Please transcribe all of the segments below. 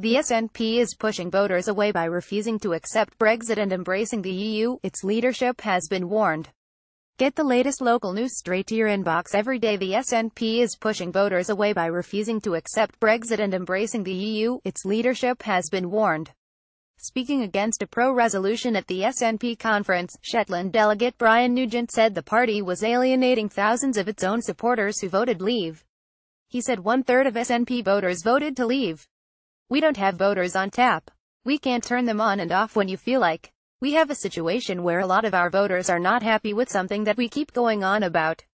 The SNP is pushing voters away by refusing to accept Brexit and embracing the EU, its leadership has been warned. Get the latest local news straight to your inbox every day. The SNP is pushing voters away by refusing to accept Brexit and embracing the EU, its leadership has been warned. Speaking against a pro-resolution at the SNP conference, Shetland delegate Brian Nugent said the party was alienating thousands of its own supporters who voted leave. He said one-third of SNP voters voted to leave. We don't have voters on tap. We can't turn them on and off when you feel like. We have a situation where a lot of our voters are not happy with something that we keep going on about.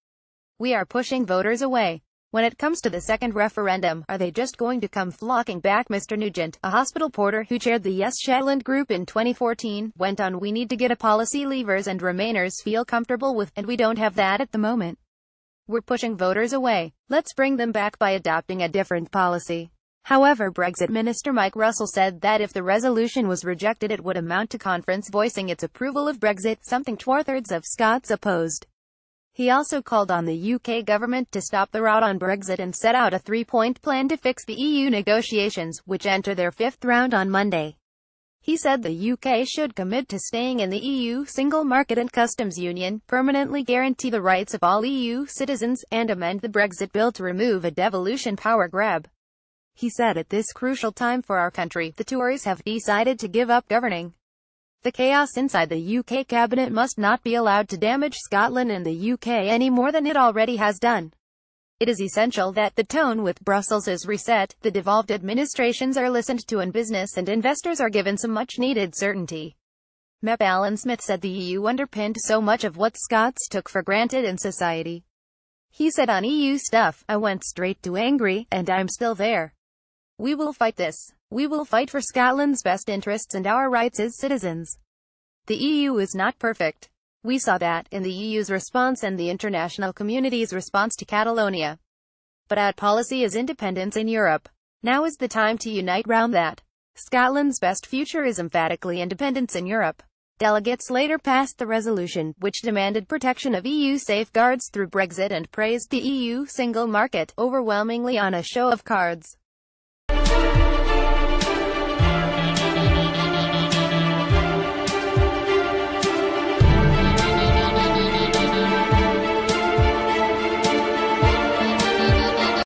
We are pushing voters away. When it comes to the second referendum, are they just going to come flocking back? Mr. Nugent, a hospital porter who chaired the Yes Shetland group in 2014, went on we need to get a policy levers and remainers feel comfortable with, and we don't have that at the moment. We're pushing voters away. Let's bring them back by adopting a different policy. However Brexit Minister Mike Russell said that if the resolution was rejected it would amount to conference voicing its approval of Brexit, something two-thirds of Scots opposed. He also called on the UK government to stop the rout on Brexit and set out a three-point plan to fix the EU negotiations, which enter their fifth round on Monday. He said the UK should commit to staying in the EU single market and customs union, permanently guarantee the rights of all EU citizens, and amend the Brexit bill to remove a devolution power grab. He said at this crucial time for our country, the Tories have decided to give up governing. The chaos inside the UK cabinet must not be allowed to damage Scotland and the UK any more than it already has done. It is essential that the tone with Brussels is reset, the devolved administrations are listened to and business and investors are given some much-needed certainty. MEP Alan Smith said the EU underpinned so much of what Scots took for granted in society. He said on EU stuff, I went straight to angry, and I'm still there. We will fight this. We will fight for Scotland's best interests and our rights as citizens. The EU is not perfect. We saw that in the EU's response and the international community's response to Catalonia. But our policy is independence in Europe. Now is the time to unite round that. Scotland's best future is emphatically independence in Europe. Delegates later passed the resolution, which demanded protection of EU safeguards through Brexit and praised the EU single market, overwhelmingly on a show of cards.